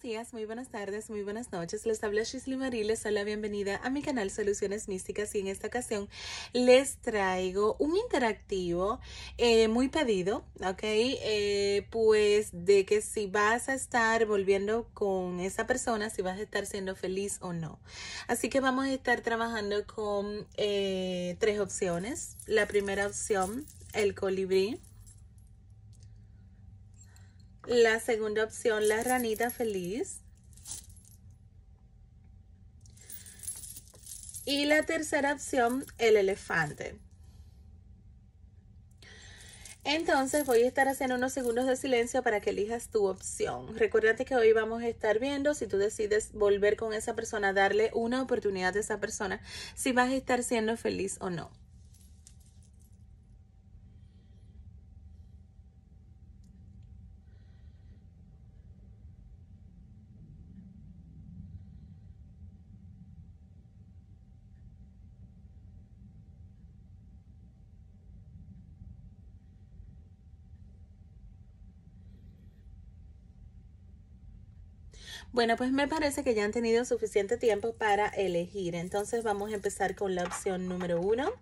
buenos días, muy buenas tardes, muy buenas noches. Les habla Shisley Marie, les doy la bienvenida a mi canal Soluciones Místicas y en esta ocasión les traigo un interactivo eh, muy pedido, ¿ok? Eh, pues de que si vas a estar volviendo con esa persona, si vas a estar siendo feliz o no. Así que vamos a estar trabajando con eh, tres opciones. La primera opción, el colibrí. La segunda opción, la ranita feliz. Y la tercera opción, el elefante. Entonces voy a estar haciendo unos segundos de silencio para que elijas tu opción. Recuérdate que hoy vamos a estar viendo si tú decides volver con esa persona, darle una oportunidad a esa persona, si vas a estar siendo feliz o no. Bueno, pues me parece que ya han tenido suficiente tiempo para elegir. Entonces vamos a empezar con la opción número uno.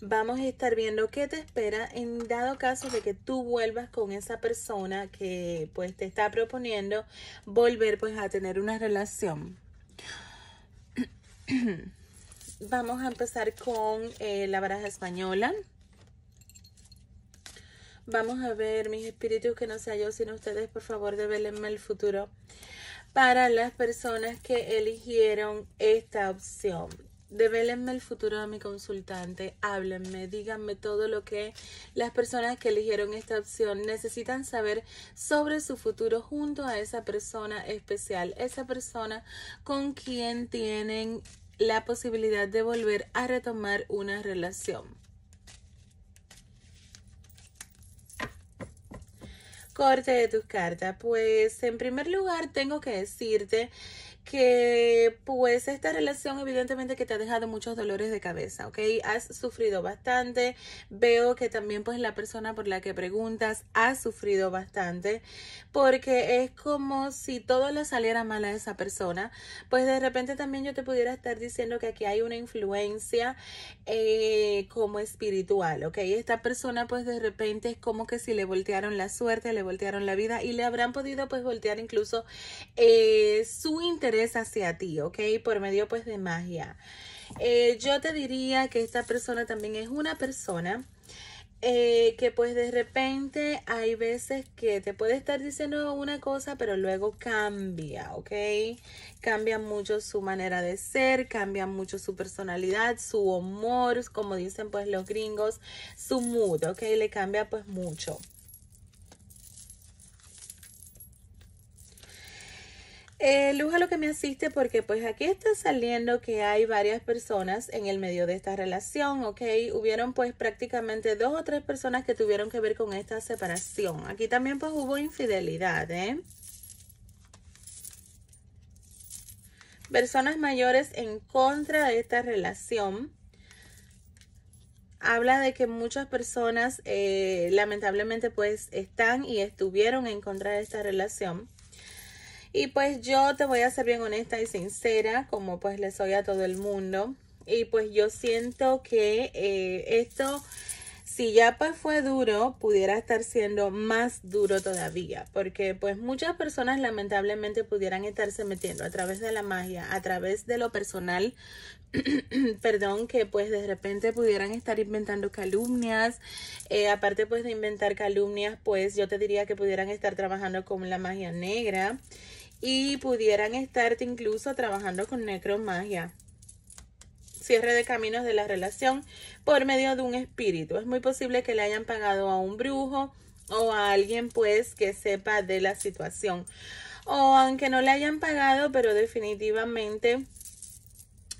Vamos a estar viendo qué te espera en dado caso de que tú vuelvas con esa persona que pues te está proponiendo volver pues a tener una relación. vamos a empezar con eh, la baraja española. Vamos a ver, mis espíritus, que no sea yo, sino ustedes, por favor, develenme el futuro para las personas que eligieron esta opción. Develenme el futuro de mi consultante, háblenme, díganme todo lo que las personas que eligieron esta opción necesitan saber sobre su futuro junto a esa persona especial, esa persona con quien tienen la posibilidad de volver a retomar una relación. corte de tus cartas? Pues en primer lugar tengo que decirte que pues esta relación evidentemente que te ha dejado muchos dolores de cabeza, ¿ok? Has sufrido bastante, veo que también pues la persona por la que preguntas ha sufrido bastante, porque es como si todo le saliera mal a esa persona, pues de repente también yo te pudiera estar diciendo que aquí hay una influencia eh, como espiritual, ¿ok? Esta persona pues de repente es como que si le voltearon la suerte, le voltearon la vida y le habrán podido pues voltear incluso eh, su interés hacia ti, ¿ok? Por medio pues de magia. Eh, yo te diría que esta persona también es una persona eh, que pues de repente hay veces que te puede estar diciendo una cosa, pero luego cambia, ¿ok? Cambia mucho su manera de ser, cambia mucho su personalidad, su humor, como dicen pues los gringos, su mood, ¿ok? Le cambia pues mucho. Eh, luz lo que me asiste porque pues aquí está saliendo que hay varias personas en el medio de esta relación, ¿ok? Hubieron pues prácticamente dos o tres personas que tuvieron que ver con esta separación. Aquí también pues hubo infidelidad, ¿eh? Personas mayores en contra de esta relación. Habla de que muchas personas eh, lamentablemente pues están y estuvieron en contra de esta relación y pues yo te voy a ser bien honesta y sincera, como pues le soy a todo el mundo. Y pues yo siento que eh, esto, si ya pues fue duro, pudiera estar siendo más duro todavía. Porque pues muchas personas lamentablemente pudieran estarse metiendo a través de la magia, a través de lo personal. perdón, que pues de repente pudieran estar inventando calumnias. Eh, aparte pues de inventar calumnias, pues yo te diría que pudieran estar trabajando con la magia negra y pudieran estarte incluso trabajando con necromagia. Cierre de caminos de la relación por medio de un espíritu. Es muy posible que le hayan pagado a un brujo o a alguien pues que sepa de la situación. O aunque no le hayan pagado, pero definitivamente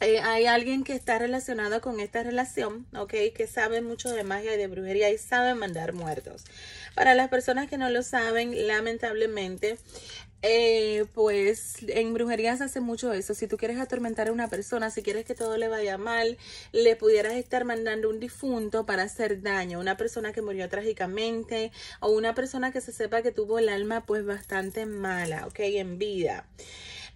eh, hay alguien que está relacionado con esta relación, ¿ok? Que sabe mucho de magia y de brujería y sabe mandar muertos. Para las personas que no lo saben, lamentablemente, eh, pues en brujerías hace mucho eso. Si tú quieres atormentar a una persona, si quieres que todo le vaya mal, le pudieras estar mandando un difunto para hacer daño. Una persona que murió trágicamente o una persona que se sepa que tuvo el alma pues bastante mala, ok, en vida.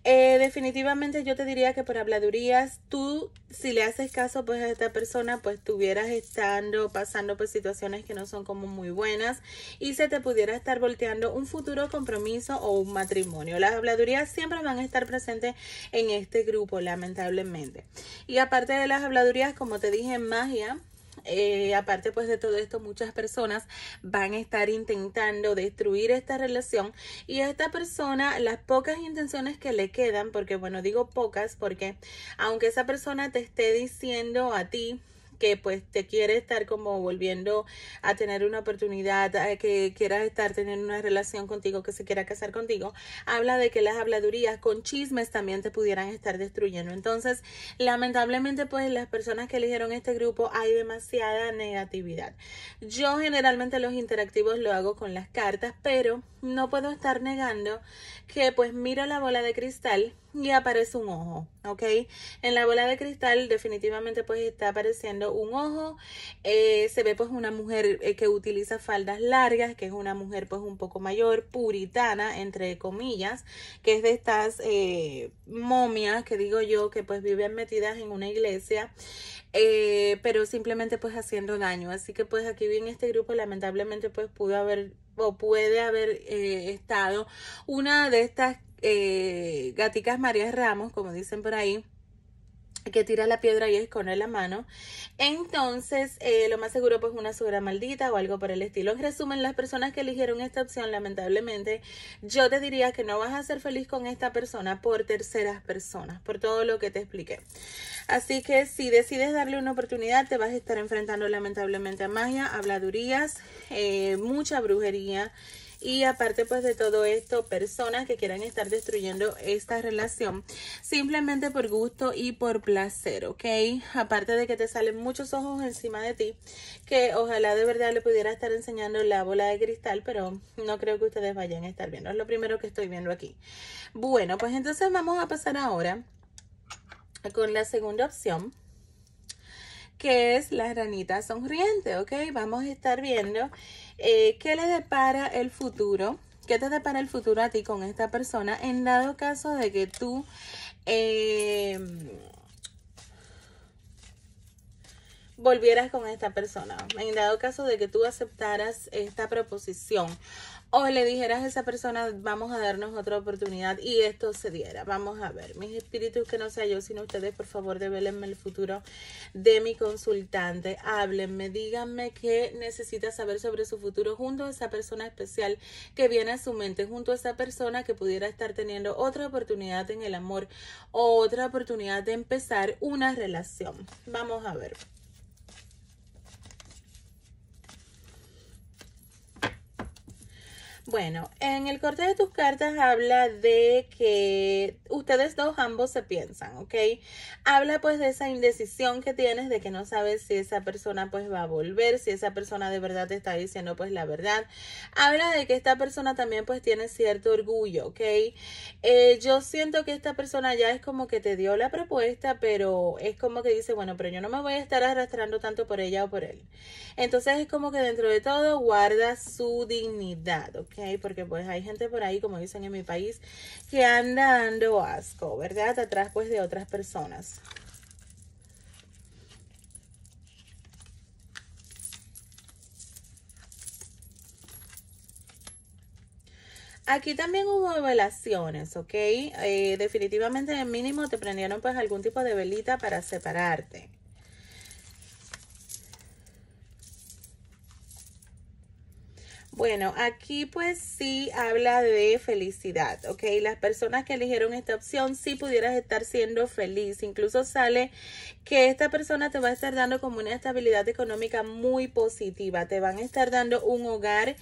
Eh, definitivamente yo te diría que por habladurías, tú si le haces caso pues a esta persona, pues estuvieras estando, pasando por situaciones que no son como muy buenas y se te pudiera estar volteando un futuro compromiso o un matrimonio. Las habladurías siempre van a estar presentes en este grupo, lamentablemente. Y aparte de las habladurías, como te dije, magia, eh, aparte pues de todo esto, muchas personas van a estar intentando destruir esta relación y a esta persona las pocas intenciones que le quedan, porque bueno, digo pocas porque aunque esa persona te esté diciendo a ti que pues te quiere estar como volviendo a tener una oportunidad, que quieras estar teniendo una relación contigo, que se quiera casar contigo, habla de que las habladurías con chismes también te pudieran estar destruyendo. Entonces, lamentablemente pues las personas que eligieron este grupo hay demasiada negatividad. Yo generalmente los interactivos lo hago con las cartas, pero no puedo estar negando que pues miro la bola de cristal y aparece un ojo, ¿ok? En la bola de cristal definitivamente pues está apareciendo un ojo, eh, se ve pues una mujer eh, que utiliza faldas largas, que es una mujer pues un poco mayor, puritana, entre comillas, que es de estas eh, momias que digo yo que pues viven metidas en una iglesia. pero simplemente pues haciendo daño así que pues aquí en este grupo lamentablemente pues pudo haber o puede haber estado una de estas eh, gaticas María Ramos, como dicen por ahí, que tira la piedra y esconde la mano. Entonces, eh, lo más seguro, pues una suegra maldita o algo por el estilo. En resumen, las personas que eligieron esta opción, lamentablemente, yo te diría que no vas a ser feliz con esta persona por terceras personas, por todo lo que te expliqué. Así que si decides darle una oportunidad, te vas a estar enfrentando lamentablemente a magia, habladurías, eh, mucha brujería y aparte pues de todo esto, personas que quieran estar destruyendo esta relación simplemente por gusto y por placer, ¿ok? Aparte de que te salen muchos ojos encima de ti, que ojalá de verdad le pudiera estar enseñando la bola de cristal, pero no creo que ustedes vayan a estar viendo, es lo primero que estoy viendo aquí. Bueno, pues entonces vamos a pasar ahora con la segunda opción que es la ranita sonriente, ¿ok? Vamos a estar viendo eh, qué le depara el futuro, qué te depara el futuro a ti con esta persona en dado caso de que tú... Em, volvieras con esta persona, en dado caso de que tú aceptaras esta proposición o le dijeras a esa persona, vamos a darnos otra oportunidad y esto se diera. Vamos a ver, mis espíritus, que no sea yo, sino ustedes, por favor, develenme el futuro de mi consultante. Háblenme, díganme qué necesita saber sobre su futuro junto a esa persona especial que viene a su mente, junto a esa persona que pudiera estar teniendo otra oportunidad en el amor o otra oportunidad de empezar una relación. Vamos a ver. Bueno, en el corte de tus cartas habla de que ustedes dos ambos se piensan, ¿ok? Habla pues de esa indecisión que tienes, de que no sabes si esa persona pues va a volver, si esa persona de verdad te está diciendo pues la verdad. Habla de que esta persona también pues tiene cierto orgullo, ¿ok? Eh, yo siento que esta persona ya es como que te dio la propuesta, pero es como que dice, bueno, pero yo no me voy a estar arrastrando tanto por ella o por él. Entonces es como que dentro de todo guarda su dignidad, ¿ok? Porque pues hay gente por ahí, como dicen en mi país, que anda dando asco, ¿verdad? Atrás pues de otras personas. Aquí también hubo velaciones, ¿ok? Definitivamente eh, definitivamente mínimo te prendieron pues algún tipo de velita para separarte. Bueno, aquí pues sí habla de felicidad, ¿ok? Las personas que eligieron esta opción sí pudieras estar siendo feliz. Incluso sale que esta persona te va a estar dando como una estabilidad económica muy positiva. Te van a estar dando un hogar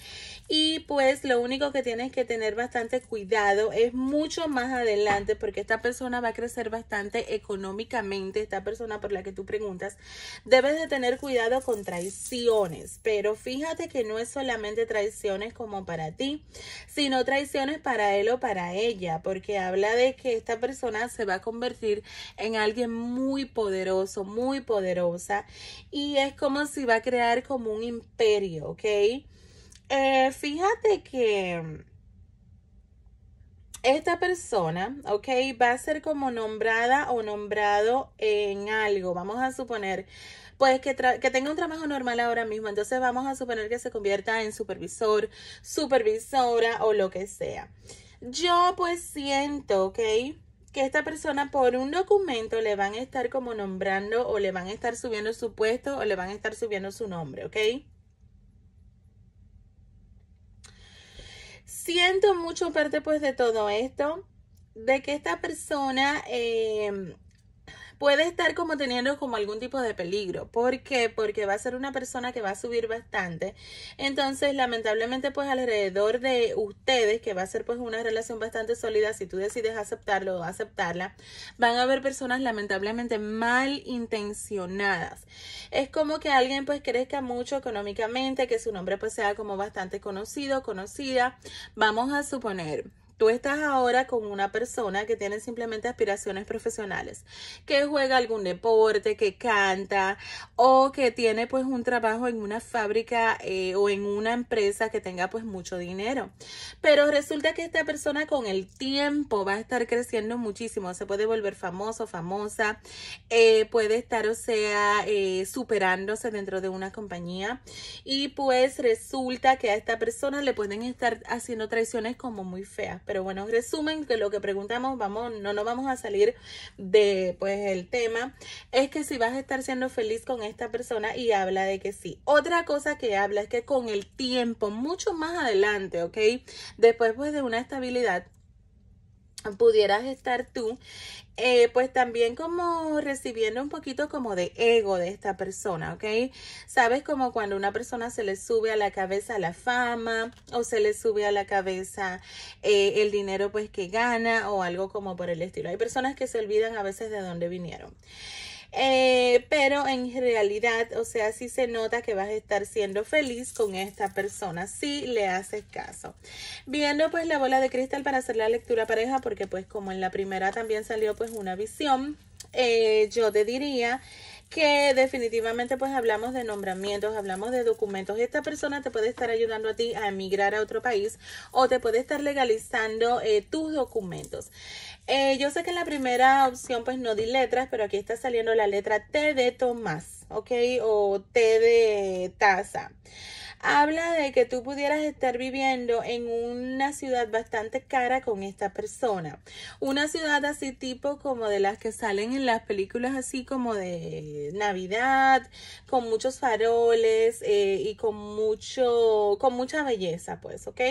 y pues lo único que tienes que tener bastante cuidado es mucho más adelante porque esta persona va a crecer bastante económicamente. Esta persona por la que tú preguntas, debes de tener cuidado con traiciones. Pero fíjate que no es solamente traición como para ti, sino traiciones para él o para ella, porque habla de que esta persona se va a convertir en alguien muy poderoso, muy poderosa, y es como si va a crear como un imperio, ¿ok? Eh, fíjate que esta persona, ok, va a ser como nombrada o nombrado en algo. Vamos a suponer pues que, que, tenga un trabajo normal ahora mismo. Entonces vamos a suponer que se convierta en supervisor, supervisora o lo que sea. Yo pues siento, ¿ok? Que esta persona por un documento le van a estar como nombrando o le van a estar subiendo su puesto o le van a estar subiendo su nombre, ¿ok? Siento mucho parte pues de todo esto, de que esta persona... Em, puede estar como teniendo como algún tipo de peligro. ¿Por qué? Porque va a ser una persona que va a subir bastante. Entonces, lamentablemente, pues alrededor de ustedes, que va a ser pues una relación bastante sólida, si tú decides aceptarlo o aceptarla, van a haber personas lamentablemente mal intencionadas. Es como que alguien pues crezca mucho económicamente, que su nombre pues sea como bastante conocido, conocida. Vamos a suponer Tú estás ahora con una persona que tiene simplemente aspiraciones profesionales, que juega algún deporte, que canta o que tiene pues un trabajo en una fábrica eh, o en una empresa que tenga pues mucho dinero. Pero resulta que esta persona con el tiempo va a estar creciendo muchísimo, se puede volver famoso, famosa, eh, puede estar o sea eh, superándose dentro de una compañía y pues resulta que a esta persona le pueden estar haciendo traiciones como muy feas pero bueno, resumen que lo que preguntamos, vamos, no nos vamos a salir de pues el tema, es que si vas a estar siendo feliz con esta persona y habla de que sí. Otra cosa que habla es que con el tiempo, mucho más adelante, ¿ok? Después pues de una estabilidad, pudieras estar tú, eh, pues también como recibiendo un poquito como de ego de esta persona, ¿ok? Sabes como cuando una persona se le sube a la cabeza la fama o se le sube a la cabeza eh, el dinero pues que gana o algo como por el estilo. Hay personas que se olvidan a veces de dónde vinieron. Eh, pero en realidad, o sea, si se nota que vas a estar siendo feliz con esta persona, si le haces caso. Viendo pues la bola de cristal para hacer la lectura pareja, porque pues como en la primera también salió pues una visión. Eh, yo te diría que definitivamente pues hablamos de nombramientos, hablamos de documentos. Esta persona te puede estar ayudando a ti a emigrar a otro país o te puede estar legalizando eh, tus documentos. Eh, yo sé que en la primera opción pues no di letras, pero aquí está saliendo la letra T de Tomás, ¿ok? O T de taza habla de que tú pudieras estar viviendo en una ciudad bastante cara con esta persona. Una ciudad así tipo como de las que salen en las películas así como de Navidad, con muchos faroles eh, y con mucho, con mucha belleza, pues, ¿ok?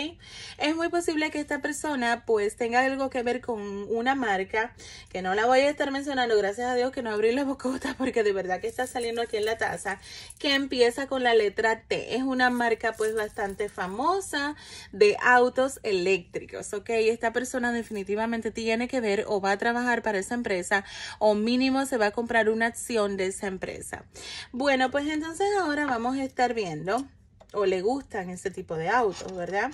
Es muy posible que esta persona pues tenga algo que ver con una marca que no la voy a estar mencionando, gracias a Dios que no abrí la bocota porque de verdad que está saliendo aquí en la taza, que empieza con la letra T. Es una marca pues bastante famosa de autos eléctricos, ¿ok? Esta persona definitivamente tiene que ver o va a trabajar para esa empresa o mínimo se va a comprar una acción de esa empresa. Bueno, pues entonces ahora vamos a estar viendo o le gustan ese tipo de autos, ¿verdad?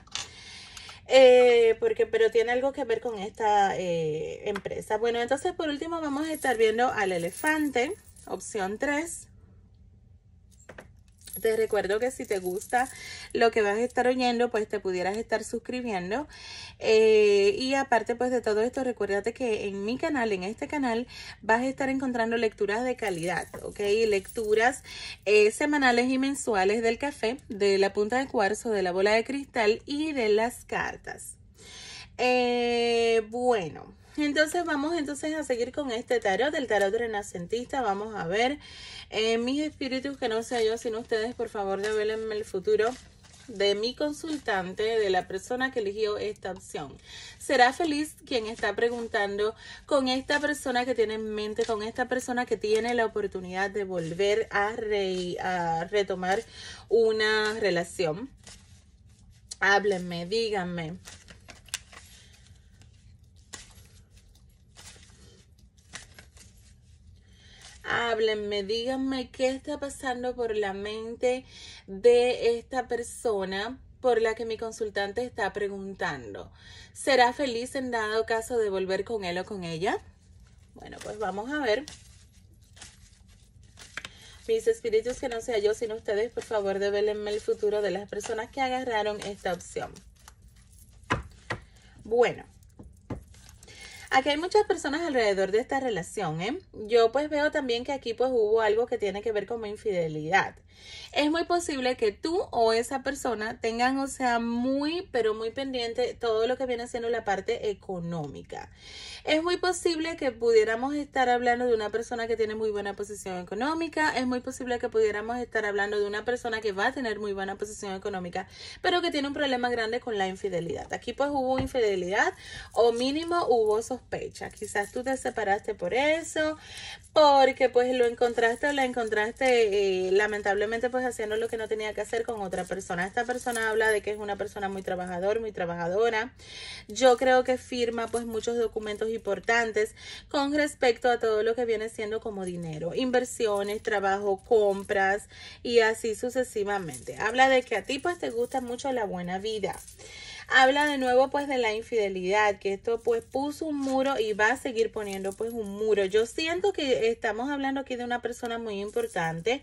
Eh, porque pero tiene algo que ver con esta eh, empresa bueno entonces por último vamos a estar viendo al elefante opción 3 te recuerdo que si te gusta lo que vas a estar oyendo, pues te pudieras estar suscribiendo. Eh, y aparte pues de todo esto, recuérdate que en mi canal, en este canal, vas a estar encontrando lecturas de calidad, ¿ok? Lecturas eh, semanales y mensuales del café, de la punta de cuarzo, de la bola de cristal y de las cartas. Eh, bueno. Entonces vamos entonces a seguir con este tarot, del tarot renacentista. Vamos a ver eh, mis espíritus, que no sea yo sino ustedes, por favor, develenme el futuro de mi consultante, de la persona que eligió esta opción. Será feliz quien está preguntando con esta persona que tiene en mente, con esta persona que tiene la oportunidad de volver a, a retomar una relación. Háblenme, díganme. háblenme, díganme qué está pasando por la mente de esta persona por la que mi consultante está preguntando. ¿Será feliz en dado caso de volver con él o con ella? Bueno, pues vamos a ver. Mis espíritus, que no sea yo sino ustedes, por favor, develenme el futuro de las personas que agarraron esta opción. Bueno, Aquí hay muchas personas alrededor de esta relación, ¿eh? Yo pues veo también que aquí pues hubo algo que tiene que ver con mi infidelidad es muy posible que tú o esa persona tengan, o sea, muy, pero muy pendiente todo lo que viene siendo la parte económica. Es muy posible que pudiéramos estar hablando de una persona que tiene muy buena posición económica, es muy posible que pudiéramos estar hablando de una persona que va a tener muy buena posición económica, pero que tiene un problema grande con la infidelidad. Aquí pues hubo infidelidad o mínimo hubo sospecha. Quizás tú te separaste por eso, porque pues lo encontraste o la encontraste eh, lamentablemente pues haciendo lo que no tenía que hacer con otra persona. Esta persona habla de que es una persona muy trabajador, muy trabajadora. Yo creo que firma pues muchos documentos importantes con respecto a todo lo que viene siendo como dinero, inversiones, trabajo, compras y así sucesivamente. Habla de que a ti pues te gusta mucho la buena vida habla de nuevo pues de la infidelidad, que esto pues puso un muro y va a seguir poniendo pues un muro. Yo siento que estamos hablando aquí de una persona muy importante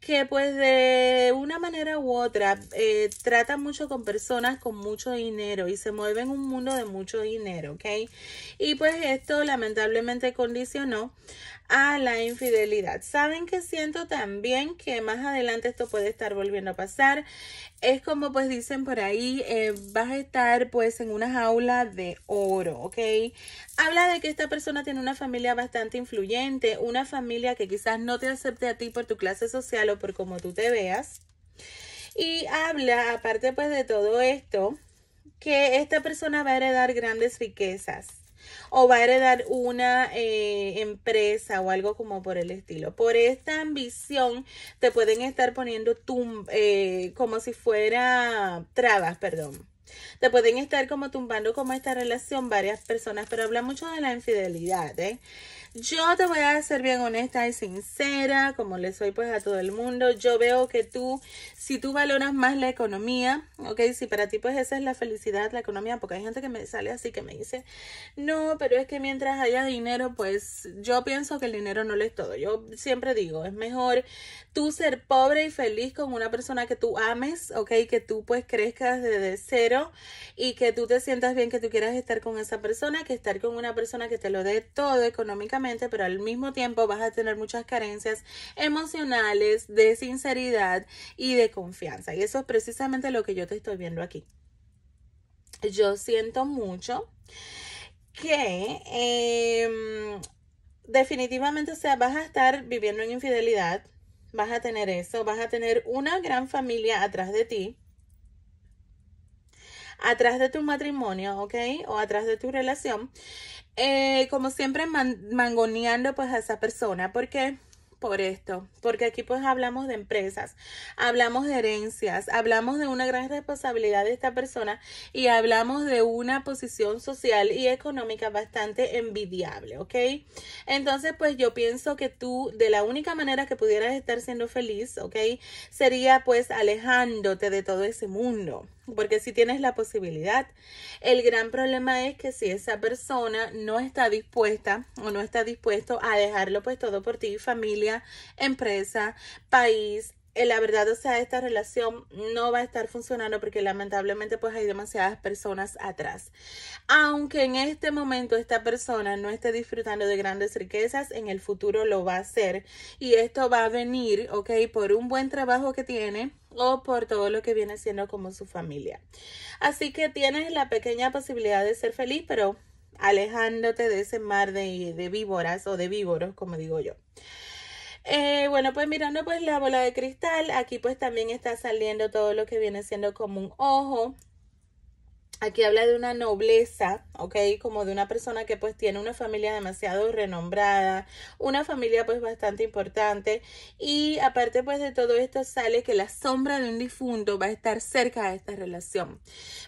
que pues de una manera u otra eh, trata mucho con personas con mucho dinero y se mueve en un mundo de mucho dinero, ¿ok? Y pues esto lamentablemente condicionó a la infidelidad. Saben que siento también que más adelante esto puede estar volviendo a pasar. Es como pues dicen por ahí, eh, vas a estar pues en una jaula de oro, ¿ok? Habla de que esta persona tiene una familia bastante influyente, una familia que quizás no te acepte a ti por tu clase social o por cómo tú te veas. Y habla, aparte pues de todo esto, que esta persona va a heredar grandes riquezas o va a heredar una eh, empresa o algo como por el estilo. Por esta ambición te pueden estar poniendo eh, como si fuera trabas, perdón. Te pueden estar como tumbando como esta relación varias personas, pero habla mucho de la infidelidad, ¿eh? Yo te voy a ser bien honesta y sincera, como le soy pues a todo el mundo. Yo veo que tú, si tú valoras más la economía, ok, si para ti pues esa es la felicidad, la economía, porque hay gente que me sale así que me dice, no, pero es que mientras haya dinero, pues yo pienso que el dinero no lo es todo. Yo siempre digo, es mejor tú ser pobre y feliz con una persona que tú ames, ok, que tú pues crezcas desde cero y que tú te sientas bien, que tú quieras estar con esa persona, que estar con una persona que te lo dé todo económicamente pero al mismo tiempo vas a tener muchas carencias emocionales, de sinceridad y de confianza. Y eso es precisamente lo que yo te estoy viendo aquí. Yo siento mucho que em, definitivamente, o sea, vas a estar viviendo en infidelidad, vas a tener eso, vas a tener una gran familia atrás de ti, atrás de tu matrimonio, ¿ok? O atrás de tu relación. Eh, como siempre, mangoneando pues a esa persona. ¿Por qué? Por esto, porque aquí pues hablamos de empresas, hablamos de herencias, hablamos de una gran responsabilidad de esta persona y hablamos de una posición social y económica bastante envidiable, ¿ok? Entonces pues yo pienso que tú de la única manera que pudieras estar siendo feliz, ¿ok? Sería pues alejándote de todo ese mundo porque si tienes la posibilidad. El gran problema es que si esa persona no está dispuesta o no está dispuesto a dejarlo pues todo por ti, familia, empresa, país, eh, la verdad, o sea, esta relación no va a estar funcionando porque lamentablemente pues hay demasiadas personas atrás. Aunque en este momento esta persona no esté disfrutando de grandes riquezas, en el futuro lo va a hacer y esto va a venir, ok, por un buen trabajo que tiene o por todo lo que viene siendo como su familia. Así que tienes la pequeña posibilidad de ser feliz, pero alejándote de ese mar de, de víboras o de víboros, como digo yo. Eh, bueno, pues mirando pues la bola de cristal, aquí pues también está saliendo todo lo que viene siendo como un ojo aquí habla de una nobleza, ¿ok? Como de una persona que pues tiene una familia demasiado renombrada, una familia pues bastante importante y aparte pues de todo esto sale que la sombra de un difunto va a estar cerca de esta relación.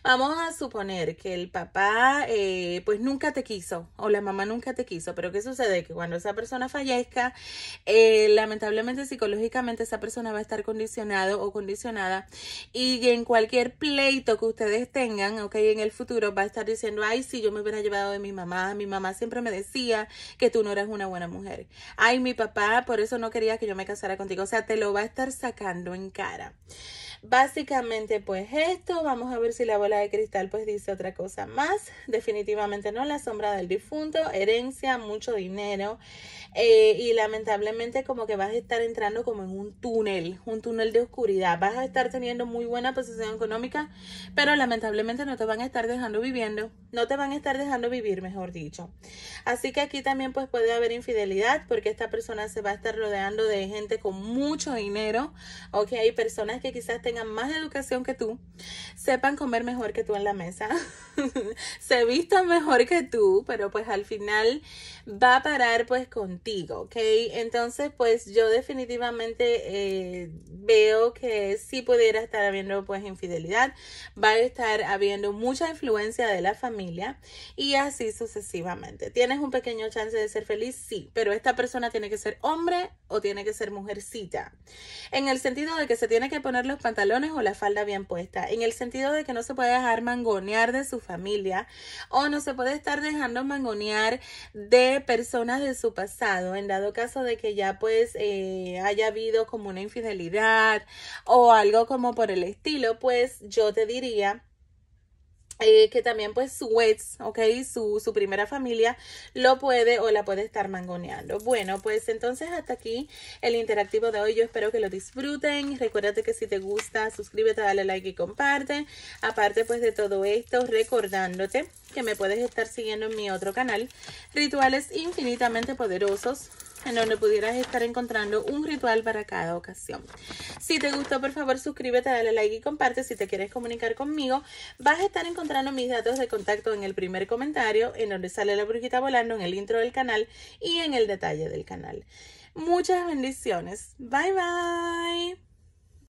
Vamos a suponer que el papá eh, pues nunca te quiso o la mamá nunca te quiso, pero ¿qué sucede? Que cuando esa persona fallezca, eh, lamentablemente psicológicamente esa persona va a estar condicionado o condicionada y en cualquier pleito que ustedes tengan, ¿ok? en el futuro va a estar diciendo, ay, si yo me hubiera llevado de mi mamá, mi mamá siempre me decía que tú no eras una buena mujer. Ay, mi papá, por eso no quería que yo me casara contigo. O sea, te lo va a estar sacando en cara. Básicamente pues esto, vamos a ver si la bola de cristal pues dice otra cosa más, definitivamente no, la sombra del difunto, herencia, mucho dinero eh, y lamentablemente como que vas a estar entrando como en un túnel, un túnel de oscuridad, vas a estar teniendo muy buena posición económica, pero lamentablemente no te van a estar dejando viviendo, no te van a estar dejando vivir, mejor dicho. Así que aquí también pues puede haber infidelidad porque esta persona se va a estar rodeando de gente con mucho dinero, o que hay personas que quizás tengan más educación que tú, sepan comer mejor que tú en la mesa, se vistan mejor que tú, pero pues al final va a parar pues contigo, ¿ok? Entonces pues yo definitivamente eh, veo que si pudiera estar habiendo pues infidelidad, va a estar habiendo mucha influencia de la familia y así sucesivamente. ¿Tienes un pequeño chance de ser feliz? Sí, pero esta persona tiene que ser hombre o tiene que ser mujercita. En el sentido de que se tiene que poner los pantalones talones o la falda bien puesta, en el sentido de que no se puede dejar mangonear de su familia o no se puede estar dejando mangonear de personas de su pasado, en dado caso de que ya pues eh, haya habido como una infidelidad o algo como por el estilo, pues yo te diría eh, que también pues su ex, ok, su, su primera familia lo puede o la puede estar mangoneando. Bueno, pues entonces hasta aquí el interactivo de hoy. Yo espero que lo disfruten. Recuérdate que si te gusta, suscríbete, dale like y comparte. Aparte pues de todo esto, recordándote que me puedes estar siguiendo en mi otro canal, Rituales Infinitamente Poderosos en donde pudieras estar encontrando un ritual para cada ocasión. Si te gustó, por favor, suscríbete, dale like y comparte. Si te quieres comunicar conmigo, vas a estar encontrando mis datos de contacto en el primer comentario, en donde sale la brujita volando, en el intro del canal y en el detalle del canal. Muchas bendiciones. Bye bye.